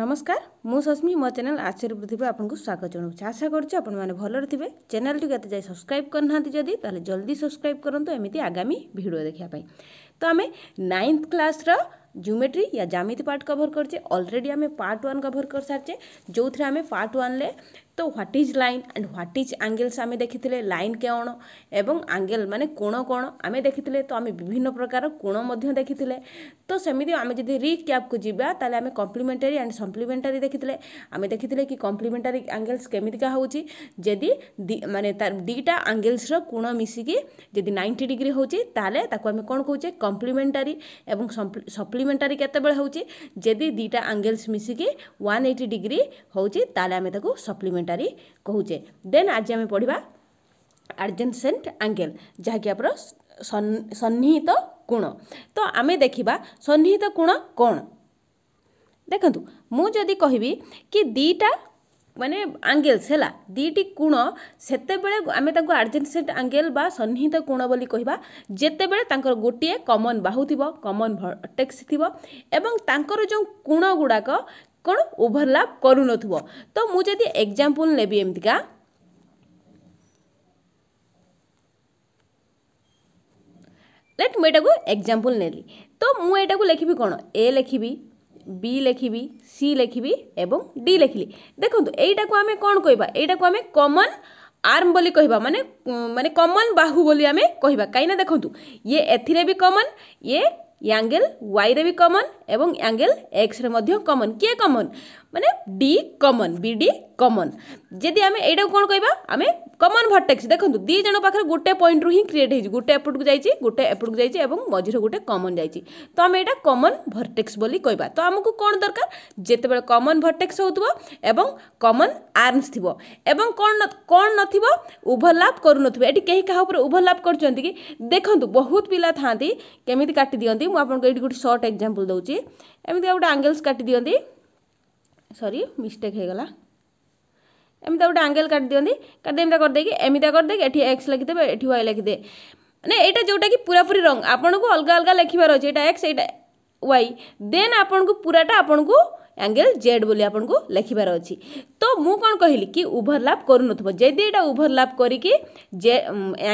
ନମସ୍କାର ମୁଁ ସସ୍ମି ମୋ ଚ୍ୟାନେଲ୍ ଆଶ୍ଚର୍ଯ୍ୟ ପୃଥିବୀ ଆପଣଙ୍କୁ ସ୍ୱାଗତ ଜଣାଉଛି ଆଶା କରୁଛି ଆପଣମାନେ ଭଲରେ ଥିବେ ଚ୍ୟାନେଲ୍ଟିକୁ ଏତେ ଯାଇ ସବସ୍କ୍ରାଇବ୍ କରିନାହାନ୍ତି ଯଦି ତାହେଲେ ଜଲ୍ଦି ସବସ୍କ୍ରାଇବ୍ କରନ୍ତୁ ଏମିତି ଆଗାମୀ ଭିଡ଼ିଓ ଦେଖିବା ପାଇଁ ତ ଆମେ ନାଇନ୍ଥ କ୍ଲାସ୍ର ଜୁମେଟ୍ରି ୟା ଜ୍ୟାମିତି ପାର୍ଟ କଭର କରିଛେ ଅଲରେଡ଼ି ଆମେ ପାର୍ଟ ୱାନ୍ କଭର କରିସାରିଛେ ଯେଉଁଥିରେ ଆମେ ପାର୍ଟ ୱାନ୍ରେ ତ what is line and what is angles ଆମେ ଦେଖିଥିଲେ ଲାଇନ୍ କ'ଣ ଏବଂ ଆଙ୍ଗେଲ୍ ମାନେ କୋଣ କ'ଣ ଆମେ ଦେଖିଥିଲେ ତ ଆମେ ବିଭିନ୍ନ ପ୍ରକାର କୋଣ ମଧ୍ୟ ଦେଖିଥିଲେ ତ ସେମିତି ଆମେ ଯଦି ରିକ୍ୟାପ୍କୁ ଯିବା ତାହେଲେ ଆମେ କମ୍ପ୍ଲିମେଣ୍ଟାରୀ ଆଣ୍ଡ ସପ୍ଲିମେଣ୍ଟାରୀ ଦେଖିଥିଲେ ଆମେ ଦେଖିଥିଲେ କି କମ୍ପ୍ଲିମେଣ୍ଟାରୀ ଆଙ୍ଗେଲ୍ସ କେମିତିକା ହେଉଛି ଯଦି ମାନେ ତାର ଦୁଇଟା ଆଙ୍ଗେଲ୍ସର କୋଣ ମିଶିକି ଯଦି ନାଇଣ୍ଟି ଡିଗ୍ରୀ ହେଉଛି ତାହେଲେ ତାକୁ ଆମେ କ'ଣ କହୁଛେ କମ୍ପ୍ଲିମେଣ୍ଟାରୀ ଏବଂ ସପ୍ଲିମେଣ୍ଟାରୀ କେତେବେଳେ ହେଉଛି ଯଦି ଦୁଇଟା ଆଙ୍ଗେଲ୍ସ ମିଶିକି ୱାନ୍ ଏଇଟି ଡିଗ୍ରୀ ହେଉଛି ତାହେଲେ ଆମେ ତାକୁ ସପ୍ଲିମେଣ୍ଟାରୀ ভণ্ডারী କହୁଛେ ଦେନ୍ ଆଜି ଆମେ ପଢ଼ିବା ଆଡ଼ଜେନସେଣ୍ଟ ଆଙ୍ଗେଲ ଯାହାକି ଆମର ସନ୍ନିହିତ କୋଣ ତ ଆମେ ଦେଖିବା ସନ୍ନିହିତ କୋଣ କ'ଣ ଦେଖନ୍ତୁ ମୁଁ ଯଦି କହିବି କି ଦୁଇଟା ମାନେ ଆଙ୍ଗେଲ୍ସ ହେଲା ଦୁଇଟି କୋଣ ସେତେବେଳେ ଆମେ ତାଙ୍କୁ ଆଡ଼ଜେନସେଣ୍ଟ ଆଙ୍ଗେଲ ବା ସନ୍ନିହିତ କୋଣ ବୋଲି କହିବା ଯେତେବେଳେ ତାଙ୍କର ଗୋଟିଏ କମନ୍ ବାହୁ ଥିବ କମନ୍ ଭର୍ଟେକ୍ସ ଥିବ ଏବଂ ତାଙ୍କର ଯେଉଁ କୋଣ ଗୁଡ଼ାକ କ'ଣ ଓଭରଲାପ୍ କରୁନଥିବ ତ ମୁଁ ଯଦି ଏକ୍ଜାମ୍ପଲ୍ ନେବି ଏମିତିକା ଲେଟ୍ ମୁଁ ଏଇଟାକୁ ଏକ୍ଜାମ୍ପଲ୍ ନେଲି ତ ମୁଁ ଏଇଟାକୁ ଲେଖିବି କ'ଣ ଏ ଲେଖିବି বি লেখিবি সি লেখিবি এবং ডি লেখিলি দেখুন এইটাকু আমি কোণ কহবা এইটাকু আমি কমন আর্ম বলি কহবা মানে মানে কমন বাহু বলি আমি কহবা কিনা দেখুন ইয়ে এথিরে বি কমন ইয়ে యాంగిల్ వైరే ବି କମନ୍ ଏବଂ యాంగిଲ୍ ଏକ୍ସରେ ମଧ୍ୟ କମନ୍ କିଏ କମନ୍ ମାନେ D common B D common ଯଦି ଆମେ ଏଇଟାକୁ କ'ଣ କହିବା ଆମେ কমন ভর্টেক্স দেখুন দুই জন পাখে গোটে পয়েন্ট রু হি ক্রিয়েট হয়েছে গোটে এপটকু যাই গোটে এপটকু যাই এবং মঝির গোটে কমন যাই তো আমি এটা কমন ভর্টেক্স বলে কহবা তো আমি কোণ দরকার যেতবে কমন ভর্টেক্স হোক এবং কমন আর্মস থিব এবং কোণ কোণ নথিব ওভরলাপ করুনথিব এটি কেহি কাহা উপরে ওভরলাপ করছেন কি দেখুন বহুত পিলা থাকে কেমিতি কাটি দিকে মু আপনার এটি গোটে সর্ট এক্সাম্পল দেছি এমনি গোটে আঙ্গেলস কাটি দিকে সরি মিস্টেক হয়ে গলা ଏମିତି ଗୋଟେ ଆଙ୍ଗେଲ କାଟି ଦିଅନ୍ତି କାଟି ଏମିତିଆ କରିଦେଇକି ଏମିତିଆ କରିଦେଇକି ଏଠି ଏକ୍ସ ଲେଖିଦେବେ ଏଠି ୱାଇ ଲେଖିଦେବେ ମାନେ ଏଇଟା ଯେଉଁଟାକି ପୁରାପୁରି ରଙ୍ଗ ଆପଣଙ୍କୁ ଅଲଗା ଅଲଗା ଲେଖିବାର ଅଛି ଏଇଟା ଏକ୍ସ ଏଇଟା ୱାଇ ଦେନ୍ ଆପଣଙ୍କୁ ପୁରାଟା ଆପଣଙ୍କୁ ଆଙ୍ଗେଲ୍ ଜେଡ଼୍ ବୋଲି ଆପଣଙ୍କୁ ଲେଖିବାର ଅଛି ତ ମୁଁ କ'ଣ କହିଲି କି ଓଭରଲାପ୍ କରୁନଥିବ ଯଦି ଏଇଟା ଓଭରଲାପ୍ କରିକି ଜେ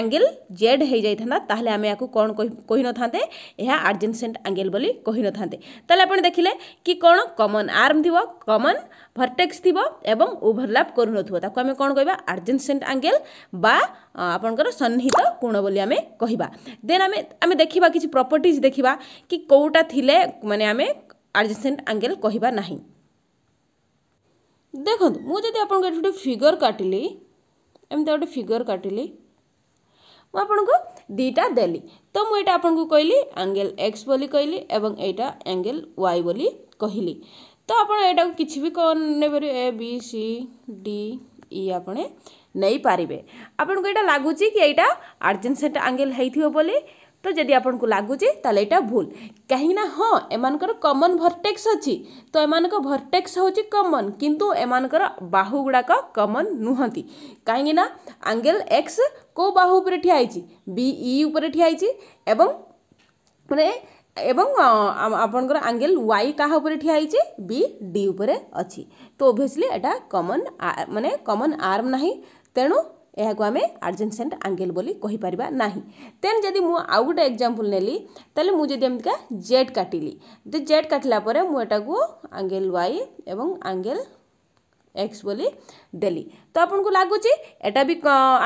ଆଙ୍ଗେଲ୍ ଜେଡ଼୍ ହୋଇଯାଇଥାନ୍ତା ତାହେଲେ ଆମେ ୟାକୁ କ'ଣ କହିନଥାନ୍ତେ ଏହା ଆଡ଼ଜେନ୍ସେଣ୍ଟ ଆଙ୍ଗେଲ୍ ବୋଲି କହିନଥାନ୍ତେ ତାହେଲେ ଆପଣ ଦେଖିଲେ କି କ'ଣ କମନ୍ ଆର୍ମ ଥିବ କମନ୍ ଭର୍ଟେକ୍ସ ଥିବ ଏବଂ ଓଭରଲାପ୍ କରୁନଥିବ ତାକୁ ଆମେ କ'ଣ କହିବା ଆଡ଼ଜେନ୍ସେଣ୍ଟ ଆଙ୍ଗେଲ୍ ବା ଆପଣଙ୍କର ସନ୍ନିହିତ କୋଣ ବୋଲି ଆମେ କହିବା ଦେନ୍ ଆମେ ଆମେ ଦେଖିବା କିଛି ପ୍ରପର୍ଟିଜ୍ ଦେଖିବା କି କେଉଁଟା ଥିଲେ ମାନେ ଆମେ ଆଡ଼ଜେସେଣ୍ଟ ଆଙ୍ଗେଲ୍ କହିବା ନାହିଁ ଦେଖନ୍ତୁ ମୁଁ ଯଦି ଆପଣଙ୍କ ଏଠି ଗୋଟେ ଫିଗର୍ କାଟିଲି ଏମିତି ଗୋଟେ ଫିଗର୍ କାଟିଲି ମୁଁ ଆପଣଙ୍କୁ ଦୁଇଟା ଦେଲି ତ ମୁଁ ଏଇଟା ଆପଣଙ୍କୁ କହିଲି ଆଙ୍ଗେଲ୍ ଏକ୍ସ ବୋଲି କହିଲି ଏବଂ ଏଇଟା ଆଙ୍ଗେଲ୍ ୱାଇ ବୋଲି କହିଲି ତ ଆପଣ ଏଇଟାକୁ କିଛି ବି ନେଇପାରିବେ ଏ ବି ସି ଡି ଇ ଆପଣ ନେଇପାରିବେ ଆପଣଙ୍କୁ ଏଇଟା ଲାଗୁଛି କି ଏଇଟା ଆଡ଼ଜେନ୍ସେଣ୍ଟ ଆଙ୍ଗେଲ୍ ହେଇଥିବ ବୋଲି ତ ଯଦି ଆପଣଙ୍କୁ ଲାଗୁଛି ତାହେଲେ ଏଇଟା ଭୁଲ କାହିଁକିନା ହଁ ଏମାନଙ୍କର କମନ୍ ଭର୍ଟେକ୍ସ ଅଛି ତ ଏମାନଙ୍କ ଭର୍ଟେକ୍ସ ହେଉଛି କମନ୍ କିନ୍ତୁ ଏମାନଙ୍କର ବାହୁ ଗୁଡ଼ାକ କମନ୍ ନୁହନ୍ତି କାହିଁକିନା ଆଙ୍ଗେଲ୍ ଏକ୍ସ କେଉଁ ବାହୁ ଉପରେ ଠିଆ ହେଇଛି ବି ଇ ଉପରେ ଠିଆ ହେଇଛି ଏବଂ ମାନେ ଏବଂ ଆପଣଙ୍କର আঙ্গেল ୱାଇ କାହା ଉପରେ ଠିଆ ହେଇଛି ବି ଡି ଉପରେ ଅଛି ତ ଓଭିଅସ୍ଲି ଏଇଟା କମନ୍ ମାନେ କମନ୍ ଆର୍ମ ନାହିଁ ତେଣୁ ଏହାକୁ ଆମେ ଆଡ଼ଜେନସେଣ୍ଟ ଆଙ୍ଗେଲ ବୋଲି କହିପାରିବା ନାହିଁ ଦେନ୍ ଯଦି ମୁଁ ଆଉ ଗୋଟେ ଏକ୍ଜାମ୍ପଲ୍ ନେଲି ତାହେଲେ ମୁଁ ଯଦି ଏମିତିକା ଜେଡ୍ କାଟିଲି ଯଦି ଜେଡ୍ କାଟିଲା ପରେ ମୁଁ ଏଟାକୁ ଆଙ୍ଗେଲ ୱାଇ ଏବଂ ଆଙ୍ଗେଲ ଏକ୍ସ ବୋଲି ଦେଲି ତ ଆପଣଙ୍କୁ ଲାଗୁଛି ଏଇଟା ବି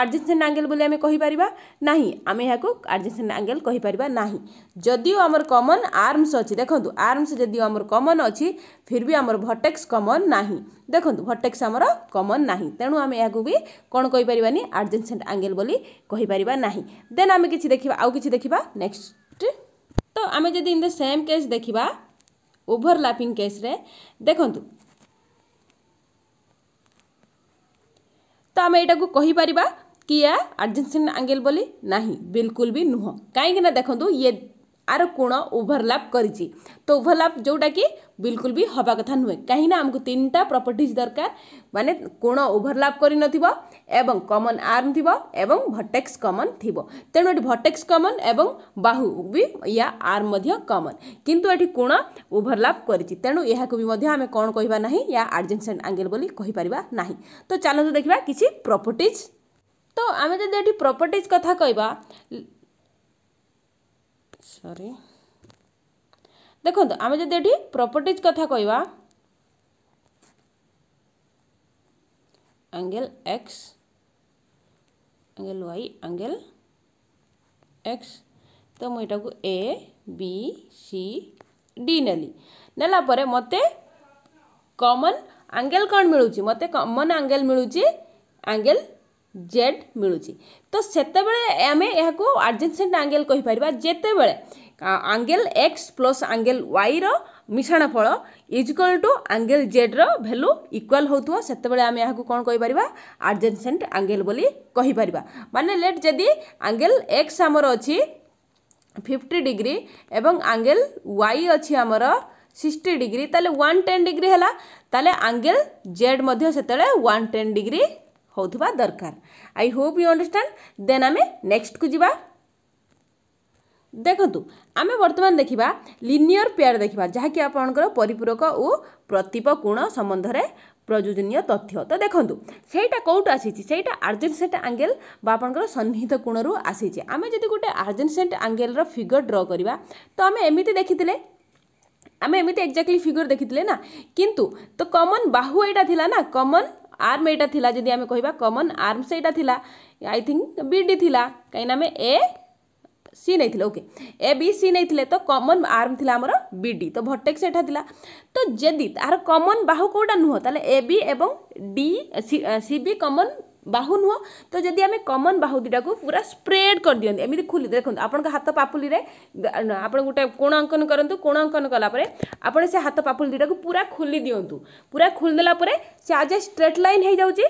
ଆଡ଼ଜେନ୍ସେଣ୍ଟ ଆଙ୍ଗେଲ ବୋଲି ଆମେ କହିପାରିବା ନାହିଁ ଆମେ ଏହାକୁ ଆଡ଼ଜେନ୍ସେଣ୍ଟ ଆଙ୍ଗେଲ କହିପାରିବା ନାହିଁ ଯଦିଓ ଆମର କମନ୍ ଆର୍ମସ୍ ଅଛି ଦେଖନ୍ତୁ ଆର୍ମସ୍ ଯଦିଓ ଆମର କମନ୍ ଅଛି ଫିର୍ ବି ଆମର ଭଟେକ୍ସ କମନ୍ ନାହିଁ ଦେଖନ୍ତୁ ଭଟେକ୍ସ ଆମର କମନ୍ ନାହିଁ ତେଣୁ ଆମେ ଏହାକୁ ବି କ'ଣ କହିପାରିବାନି ଆଡ଼ଜେନ୍ସେଣ୍ଟ ଆଙ୍ଗେଲ ବୋଲି କହିପାରିବା ନାହିଁ ଦେନ୍ ଆମେ କିଛି ଦେଖିବା ଆଉ କିଛି ଦେଖିବା ନେକ୍ସଟ ତ ଆମେ ଯଦି ଇନ୍ ଦ ସେମ୍ କେସ୍ ଦେଖିବା ଓଭରଲାପିଂ କେସ୍ରେ ଦେଖନ୍ତୁ ତ ଆମେ ଏଇଟାକୁ କହିପାରିବା କି ଏହା ଆର୍ଜେନ୍ସିନ୍ ଆଙ୍ଗେଲ୍ ବୋଲି ନାହିଁ ବିଲକୁଲ ବି ନୁହଁ କାହିଁକିନା ଦେଖନ୍ତୁ ଇଏ आर कोण ओभरलाप कर तो ओभरलाप जोटा कि बिलकुल भी हवा कथा नुहे कहीं आमको तीन टा प्रपर्टीज दरकार मानने कोण ओभरलाप कर कमन आर्म थी भटेक्स कमन थी तेणु ये भटेक्स कमन एवं बाहू भी या आर्म कमन किंतु ये कोण ओभरलाप कर तेणु भी आम कौन कह ना या आर्जेन्स एंड आंगेल कहीपर ना तो चलत देखा किसी प्रपर्ट तो आम जब प्रपर्ट कथा कह ସରି ଦେଖନ୍ତୁ ଆମେ ଯଦି ଏଠି ପ୍ରପର୍ଟିଜ୍ କଥା କହିବା angle X angle Y angle X ତ ମୁଁ ଏଇଟାକୁ ଏ ବି ସି ଡି ନେଲି ନେଲା ପରେ ମୋତେ କମନ୍ ଆଙ୍ଗେଲ କ'ଣ ମିଳୁଛି ମୋତେ କମନ୍ ଆଙ୍ଗେଲ ମିଳୁଛି ଆଙ୍ଗେଲ জেড মিলুছি তো সেতবে আমি এখন আর্জেনসেন্ট আঙ্গেল কইপার যেতবে আঙ্গেল এক্স প্লস আঙ্গেল ওয়াইর মিশ্রণ ফল ইজকল টু আঙ্গেল জেড্র ভ্যালু ইকুয়াল হোথ সেতবে আমি এখন কোণ কইপার আর্জেনসেন্ট আঙ্গেল বলে কইপার মানে লেট যদি আঙ্গেল এক্স আমার অছি ফিফটি ডিগ্রি এবং আঙ্গেল ওয়াই অছি আমার সিক্সটি ডিগ্রি তাহলে ওয়ান টেন ডিগ্রি হল তাহলে আঙ্গেল জেড মধ্যে সেতবে ওয়ান টেন ডিগ্রি ହେଉଥିବା ଦରକାର I hope you understand then ଆମେ ନେକ୍ସଟକୁ ଯିବା ଦେଖନ୍ତୁ ଆମେ ବର୍ତ୍ତମାନ ଦେଖିବା ଲିନିୟର ପେୟାର ଦେଖିବା ଯାହାକି ଆପଣଙ୍କର ପରିପୂରକ ଓ ପ୍ରତିପ କୋଣ ସମ୍ବନ୍ଧରେ ପ୍ରଯୋଜନୀୟ ତଥ୍ୟ ତ ଦେଖନ୍ତୁ ସେଇଟା କେଉଁଠୁ ଆସିଛି ସେଇଟା ଆର୍ଜେନ୍ସେଣ୍ଟ ଆଙ୍ଗେଲ ବା ଆପଣଙ୍କର ସନ୍ନିହିତ କୋଣରୁ ଆସିଛି ଆମେ ଯଦି ଗୋଟେ ଆର୍ଜେନ୍ସେଣ୍ଟ ଆଙ୍ଗେଲର ଫିଗର୍ ଡ୍ର କରିବା ତ ଆମେ ଏମିତି ଦେଖିଥିଲେ ଆମେ ଏମିତି ଏକ୍ଜାକ୍ଟଲି ଫିଗର ଦେଖିଥିଲେ ନା କିନ୍ତୁ ତ କମନ୍ ବାହୁ ଏଇଟା ଥିଲା ନା କମନ୍ आर्म यहाँ थी जी आम कह कमन आर्म से आई थिंक बी डी थिला कहीं ना ए सी नहीं थिले ओके ए बी सी नहीं थिले तो कमन आर्म थी आम बी तो भटेक्स एटा थी तो जदि तार कमन बाहू कौटा नुह ताले ए सी बी कॉमन ବାହୁ ନୁହଁ ତ ଯଦି ଆମେ କମନ୍ ବାହୁ ଦୁଇଟାକୁ ପୁରା ସ୍ପ୍ରେଡ୍ କରିଦିଅନ୍ତି ଏମିତି ଖୋଲି ଦେଖନ୍ତୁ ଆପଣଙ୍କ ହାତ ପାପୁଲିରେ ଆପଣ ଗୋଟେ କୋଣ ଅଙ୍କନ କରନ୍ତୁ କୋଣ ଅଙ୍କନ କଲାପରେ ଆପଣ ସେ ହାତ ପାପୁଲି ଦୁଇଟାକୁ ପୁରା ଖୋଲି ଦିଅନ୍ତୁ ପୁରା ଖୋଲିଦେଲା ପରେ ସେ ଆଜ୍ ଏ ଷ୍ଟ୍ରେଟ୍ ଲାଇନ୍ ହେଇଯାଉଛି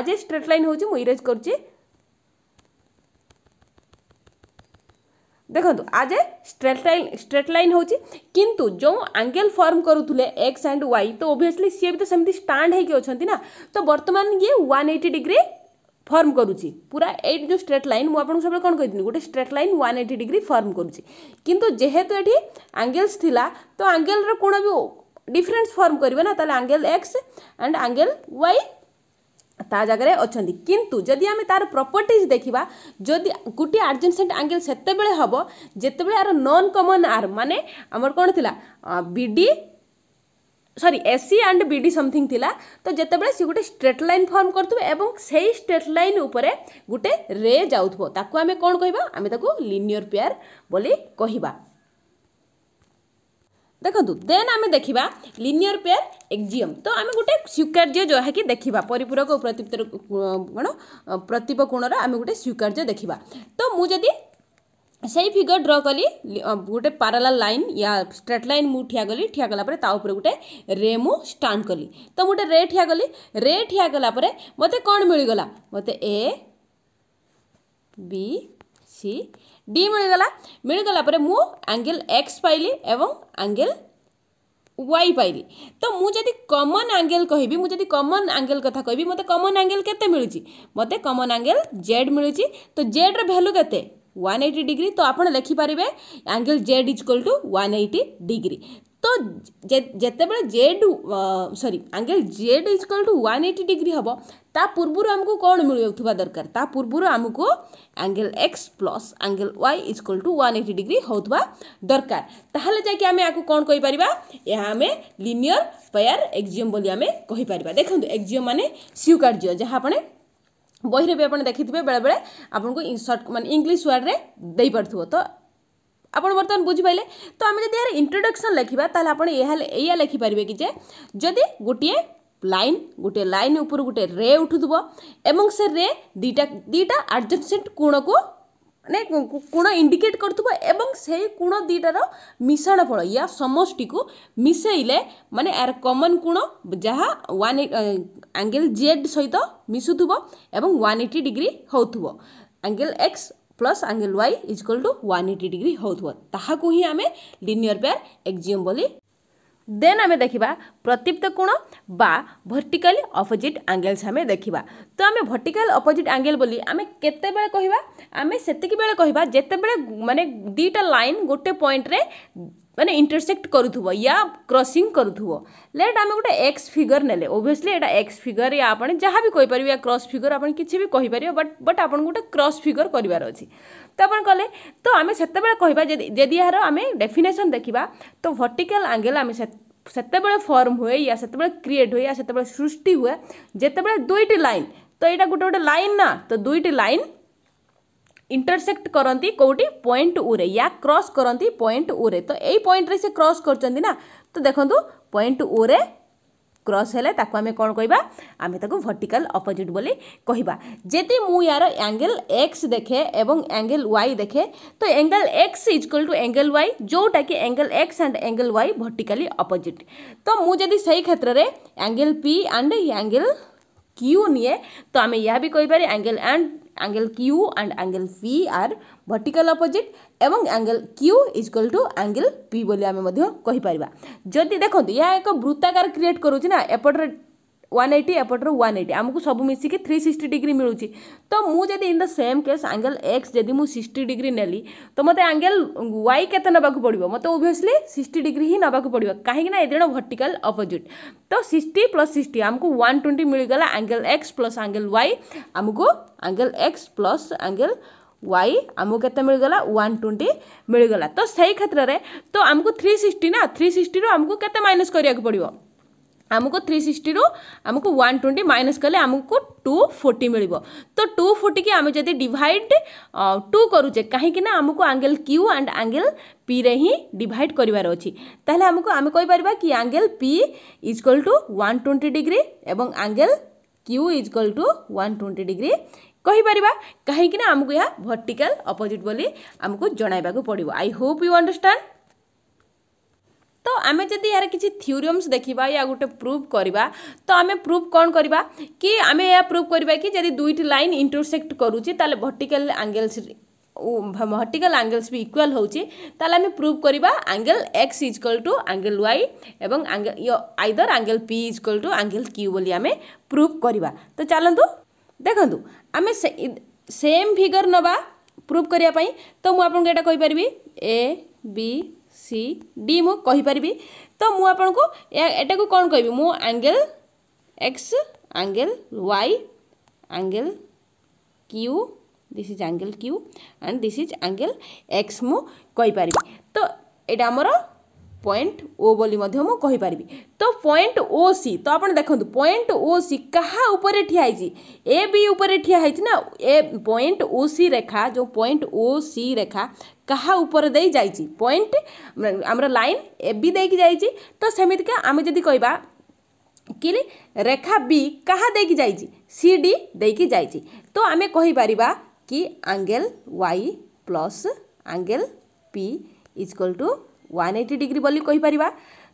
ଆଜ୍ ଏ ଷ୍ଟ୍ରେଟ୍ ଲାଇନ୍ ହେଉଛି ମୁଁ ଇରେଜ୍ କରୁଛି ଦେଖନ୍ତୁ as a straight line straight line ହେଉଛି କିନ୍ତୁ ଯେଉଁ ଆଙ୍ଗେଲ୍ ଫର୍ମ କରୁଥିଲେ ଏକ୍ସ ଆଣ୍ଡ ୱାଇ ତ ଓଭିୟସ୍ଲି ସିଏ ବି ତ ସେମିତି ଷ୍ଟାଣ୍ଡ ହେଇକି ଅଛନ୍ତି ନା ତ ବର୍ତ୍ତମାନ ଇଏ ୱାନ୍ ଏଇଟି ଡିଗ୍ରୀ ଫର୍ମ କରୁଛି ପୁରା ଏଇଠି ଯେଉଁ ଷ୍ଟ୍ରେଟ୍ ଲାଇନ୍ ମୁଁ ଆପଣଙ୍କୁ ସବୁବେଳେ କ'ଣ କହିଥିଲି ଗୋଟେ straight line one eighty degree form କରୁଛି କିନ୍ତୁ ଯେହେତୁ ଏଠି ଆଙ୍ଗେଲ୍ସ ଥିଲା ତ ଆଙ୍ଗେଲ୍ର କୋଣ ବି ଡିଫରେନ୍ସ ଫର୍ମ କରିବେ ନା ତାହେଲେ angle X and angle Y ତା ଜାଗାରେ ଅଛନ୍ତି କିନ୍ତୁ ଯଦି ଆମେ ତା'ର ପ୍ରପର୍ଟିଜ୍ ଦେଖିବା ଯଦି ଗୋଟିଏ ଆଡ଼ଜେନ୍ସେଣ୍ଟ ଆଙ୍ଗେଲ୍ ସେତେବେଳେ ହେବ ଯେତେବେଳେ ଆର ନନ୍ କମନ୍ ଆର୍ ମାନେ ଆମର କ'ଣ ଥିଲା B D sorry AC and B D something ଥିଲା ତ ଯେତେବେଳେ ସେ ଗୋଟେ ଷ୍ଟ୍ରେଟ୍ ଲାଇନ୍ ଫର୍ମ କରୁଥିବ ଏବଂ ସେଇ ଷ୍ଟ୍ରେଟ୍ ଲାଇନ୍ ଉପରେ ଗୋଟେ ରେ ଯାଉଥିବ ତାକୁ ଆମେ କ'ଣ କହିବା ଆମେ ତାକୁ ଲିନିୟର ପେୟାର ବୋଲି କହିବା देखो देन आम देखा लिनियर पेयर एक्जिम तो आम गोटे स्वीकार्य जहाँ कि देखा परिपूरक प्रतिपर कौन प्रतिपकोणर अं, अं, आम गोटे स्वीकार्य देखा तो मुझे से फिगर ड्र कली गोटे पाराला लाइन या स्ट्रेट लाइन मुझे ठिया गली ठिया कलापर गोटे रे मु स्टाण कली तो मुझे रे ठिया गली रे ठिया कलापर मत कौन मिलगला मत ए बी सी ডি মিলিগলা মিলিগলা পরে মু আঙ্গেল এক্স পাইলি এবং আঙ্গেল ওয়াই পাইলি তো মু যদি কমন আঙ্গেল কহিবি মু যদি কমন আঙ্গেল কথা কহিবি মতে কমন আঙ্গেল কেতে মিলুচি মতে কমন আঙ্গেল জেড মিলুচি তো জেড র ভ্যালু কেতে 180 ডিগ্রি তো আপনি লিখিপারে angle Z is equal to 180 degree तो जिते बड़े Z sorry angle Z is equal to one eighty degree हम ता पूर्व आमको कौन मिल जा दरकार ता पूर्व आमको angle X plus angle Y is equal to one eighty degree होता दरकार जाए कौन कहीपर यह आम लिनियर पेयर एक्जिम बोली आम कहीपर देखते एक्जिम मान स्वीकार जहाँ बही रे भी आप देखिथे बेले बेले आपको इनसर्ट मान इंग्लीश वार्ड में दे पार तो ଆପଣ ବର୍ତ୍ତମାନ ବୁଝିପାରିଲେ ତ ଆମେ ଯଦି ଏହାର ଇଣ୍ଟ୍ରୋଡକ୍ସନ୍ ଲେଖିବା ତାହେଲେ ଆପଣ ଏହା ଏଇଆ ଲେଖିପାରିବେ କି ଯେ ଯଦି ଗୋଟିଏ ଲାଇନ୍ ଗୋଟିଏ ଲାଇନ୍ ଉପରୁ ଗୋଟିଏ ରେ ଉଠୁଥିବ ଏବଂ ସେ ରେ ଦୁଇଟା ଦୁଇଟା ଆଡ଼ଜେସେଣ୍ଟ କୋଣକୁ ମାନେ କୋଣ ଇଣ୍ଡିକେଟ୍ କରୁଥିବ ଏବଂ ସେଇ କୋଣ ଦୁଇଟାର ମିଶାଣ ଫଳ ୟା ସମଷ୍ଟିକୁ ମିଶାଇଲେ ମାନେ ଏହାର କମନ୍ କୋଣ ଯାହା ୱାନ୍ ଆଙ୍ଗେଲ୍ ଜେଡ୍ ସହିତ ମିଶୁଥିବ ଏବଂ ୱାନ୍ ଏଇଟି ଡିଗ୍ରୀ ହେଉଥିବ angle X plus angle Y is equal to one eighty degree ହେଉଥିବ ତାହାକୁ ହିଁ ଆମେ ଲିନିୟର ପେୟାର ଏକ୍ଜିୟମ୍ ବୋଲି ଦେନ୍ ଆମେ ଦେଖିବା ପ୍ରତୀପ୍ତ କୋଣ ବା ଭର୍ଟିକାଲି ଅପୋଜିଟ୍ ଆଙ୍ଗେଲ୍ସ ଆମେ ଦେଖିବା ତ ଆମେ ଭର୍ଟିକାଲ ଅପୋଜିଟ୍ ଆଙ୍ଗେଲ୍ ବୋଲି ଆମେ କେତେବେଳେ କହିବା ଆମେ ସେତିକି ବେଳେ କହିବା ଯେତେବେଳେ ମାନେ ଦୁଇଟା ଲାଇନ୍ ଗୋଟେ ପଏଣ୍ଟରେ ମାନେ ଇଣ୍ଟରସେକ୍ଟ କରୁଥିବ ୟା କ୍ରସିଂ କରୁଥିବ ଲେଟ୍ ଆମେ ଗୋଟେ ଏକ୍ସ ଫିଗର ନେଲେ ଓଭିୟସଲି ଏଇଟା ଏକ୍ସ ଫିଗର ୟା ଆପଣ ଯାହା ବି କହିପାରିବେ ୟା କ୍ରସ୍ ଫିଗର ଆପଣ କିଛି ବି କହିପାରିବେ ବଟ୍ ବଟ୍ ଆପଣଙ୍କୁ ଗୋଟେ କ୍ରସ୍ ଫିଗର କରିବାର ଅଛି ତ ଆପଣ କଲେ ତ ଆମେ ସେତେବେଳେ କହିବା ଯଦି ଯଦି ଏହାର ଆମେ ଡେଫିନେସନ୍ ଦେଖିବା ତ ଭର୍ଟିକାଲ ଆଙ୍ଗେଲ ଆମେ ସେତେବେଳେ ଫର୍ମ ହୁଏ ୟା ସେତେବେଳେ କ୍ରିଏଟ୍ ହୁଏ ୟା ସେତେବେଳେ ସୃଷ୍ଟି ହୁଏ ଯେତେବେଳେ ଦୁଇଟି ଲାଇନ୍ ତ ଏଇଟା ଗୋଟେ ଗୋଟେ ଲାଇନ୍ ନା ତ ଦୁଇଟି ଲାଇନ୍ ଇଣ୍ଟରସେକ୍ଟ କରନ୍ତି କେଉଁଠି ପଏଣ୍ଟ ଉରେ ୟା କ୍ରସ୍ କରନ୍ତି ପଏଣ୍ଟ ଉରେ ତ ଏଇ ପଏଣ୍ଟରେ ସେ କ୍ରସ୍ କରୁଛନ୍ତି ନା ତ ଦେଖନ୍ତୁ ପଏଣ୍ଟ ଉରେ କ୍ରସ୍ ହେଲେ ତାକୁ ଆମେ କ'ଣ କହିବା ଆମେ ତାକୁ ଭର୍ଟିକାଲ ଅପୋଜିଟ୍ ବୋଲି କହିବା ଯଦି ମୁଁ ୟାର ଆଙ୍ଗେଲ ଏକ୍ସ ଦେଖେ ଏବଂ ଆଙ୍ଗେଲ ୱାଇ ଦେଖେ ତ angle X is equal to angle Y ଯେଉଁଟାକି angle X and angle Y vertically opposite ତ ମୁଁ ଯଦି ସେଇ କ୍ଷେତ୍ରରେ angle P and angle Q ନିଏ ତ ଆମେ ଏହା ବି କହିପାରେ angle and angle Q and angle P are vertical opposite এবং angle Q is equal to angle P বলে আমি ମଧ୍ୟ କହିପାରିବା ଯଦି ଦେଖନ୍ତୁ ଏହା ଏକ ବୃତ୍ତାକାର କ୍ରିଏଟ୍ କରୁଛି ନା ଏପଟରେ 180 एपटर 180 एटी आमको सब थ्री 360 डिग्री मिलूँ तो मुझे in the same case angle X जब मुझे 60 डिग्री नेली तो मत आंगेल वाई के नाक पड़ो मत ओभियली 60 डिग्री ही नाक पड़ो कहीं दिन भर्टिकाल अपोजिट तो 60 प्लस 60 आमको 120 ट्वेंटी मिलगला angle X plus angle Y आमको angle X plus angle Y आम के मिलगला वन ट्वेंटी मिलगला तो से क्षेत्र में तो आमको थ्री ना थ्री सिक्सटी आमको के माइनस कराक पड़ो आमको थ्री सिक्सटी रु आमको वन ट्वेंटी माइनस कले आमको टू फोर्टी मिल तो टू फोर्टी की आम जब डिवाइड टू करुचे कहीं आमको angle Q and angle P रे ही डिवाइड करार अच्छी ताहले आमको आम कहीपर कि angle P is equal to one twenty degree एवं angle Q is equal to one twenty degree କହିପାରିବା କାହିଁକିନା ଆମକୁ ଏହା ଭର୍ଟିକାଲ ଅପୋଜିଟ୍ ବୋଲି ଆମକୁ ଜଣାଇବାକୁ ପଡ଼ିବ ଆଇ ହୋପ୍ ୟୁ ଅଣ୍ଡରଷ୍ଟାଣ୍ଡ ତ ଆମେ ଯଦି ଏହାର କିଛି ଥିଓରିୟମ୍ସ ଦେଖିବା ୟା ଗୋଟେ ପ୍ରୁଭ୍ କରିବା ତ ଆମେ ପ୍ରୁଭ୍ କ'ଣ କରିବା କି ଆମେ ଏହା ପ୍ରୁଭ୍ କରିବା କି ଯଦି ଦୁଇଟି ଲାଇନ୍ ଇଣ୍ଟରସେକ୍ଟ କରୁଛି ତାହେଲେ ଭର୍ଟିକାଲ୍ ଆଙ୍ଗେଲ୍ସ ଭର୍ଟିକାଲ୍ ଆଙ୍ଗେଲ୍ସ ବି ଇକ୍ୱାଲ୍ ହେଉଛି ତାହେଲେ ଆମେ ପ୍ରୁଭ୍ କରିବା angle X is equal to angle Y ଏବଂ either angle P is equal to angle Q ବୋଲି ଆମେ ପ୍ରୁଭ୍ କରିବା ତ ଚାଲନ୍ତୁ ଦେଖନ୍ତୁ ଆମେ ସେମ୍ ଫିଗର୍ ନେବା ପ୍ରୁଭ୍ କରିବା ପାଇଁ ତ ମୁଁ ଆପଣଙ୍କୁ ଏଇଟା କହିପାରିବି ଏ ବି ସି ଡି ମୁଁ କହିପାରିବି ତ ମୁଁ ଆପଣଙ୍କୁ ଏଟାକୁ କ'ଣ କହିବି ମୁଁ angle X angle Y angle Q this is angle Q and this is angle X ମୁଁ କହିପାରିବି ତ ଏଇଟା ଆମର পয়েন্ট ও বলে ମଧ୍ୟ ମୁଁ କହିପାରିବି ତ ପଏଣ୍ଟ ଓ ସି ତ ଆପଣ ଦେଖନ୍ତୁ ପଏଣ୍ଟ ଓ ସି କାହା ଉପରେ ଠିଆ ହେଇଛି ଏ ବି ଉପରେ ଠିଆ ହେଇଛି ନା ଏ ପଏଣ୍ଟ ଓ ସି ରେଖା ଯେଉଁ ପଏଣ୍ଟ ଓ ସି ରେଖା କାହା ଉପରେ ଦେଇ ଯାଇଛି ପଏଣ୍ଟ ଆମର ଲାଇନ୍ ଏ ବି ଦେଇକି ଯାଇଛି ତ ସେମିତିକା ଆମେ ଯଦି କହିବା କି ରେଖା ବି କାହା ଦେଇକି ଯାଇଛି ସି ଡି ଦେଇକି ଯାଇଛି ତ ଆମେ କହିପାରିବା କି angle Y plus angle P is equal to one eighty degree ବୋଲି କହିପାରିବା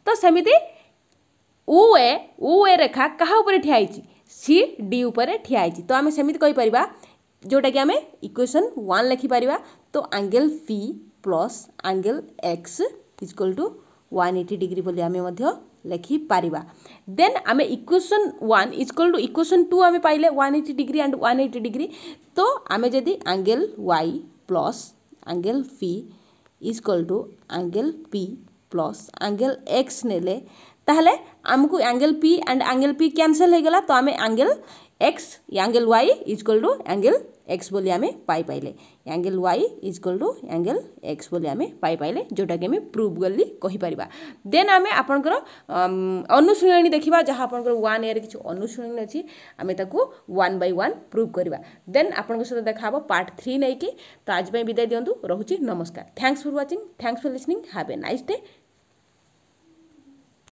ତ ସେମିତି ଉ ଏ ଉ ଏ ରେଖା କାହା ଉପରେ ଠିଆ ହେଇଛି ସି ଡି ଉପରେ ଠିଆ ହେଇଛି ତ ଆମେ ସେମିତି କହିପାରିବା ଯେଉଁଟାକି ଆମେ ଇକ୍ୱେସନ୍ ୱାନ୍ ଲେଖିପାରିବା ତ angle P plus angle X is equal to one eighty degree ବୋଲି ଆମେ ମଧ୍ୟ ଲେଖିପାରିବା ଦେନ୍ ଆମେ equation one is equal to equation two ଆମେ ପାଇଲେ one eighty degree and one eighty degree ତ ଆମେ ଯଦି angle Y plus angle P equal to angle P plus angle X ने ताहले आमको angle P and angle P cancel होगा तो आम angle X angle Y is equal to angle X बोली आम पाई angle Y is equal to angle X बोली आम पाई जोटा कि आम प्रूफ गली कहीपर देन आम आपंकर अनुशीणी देखा जहाँ आप वन इयर किसी अनुशीणी अच्छी आम ताको वन बै वन प्रूफ करवा दे आपण देखा पार्ट थ्री नहीं कि तो आज विदाय दिंटू रोचे नमस्कार thanks for watching thanks for listening have a nice day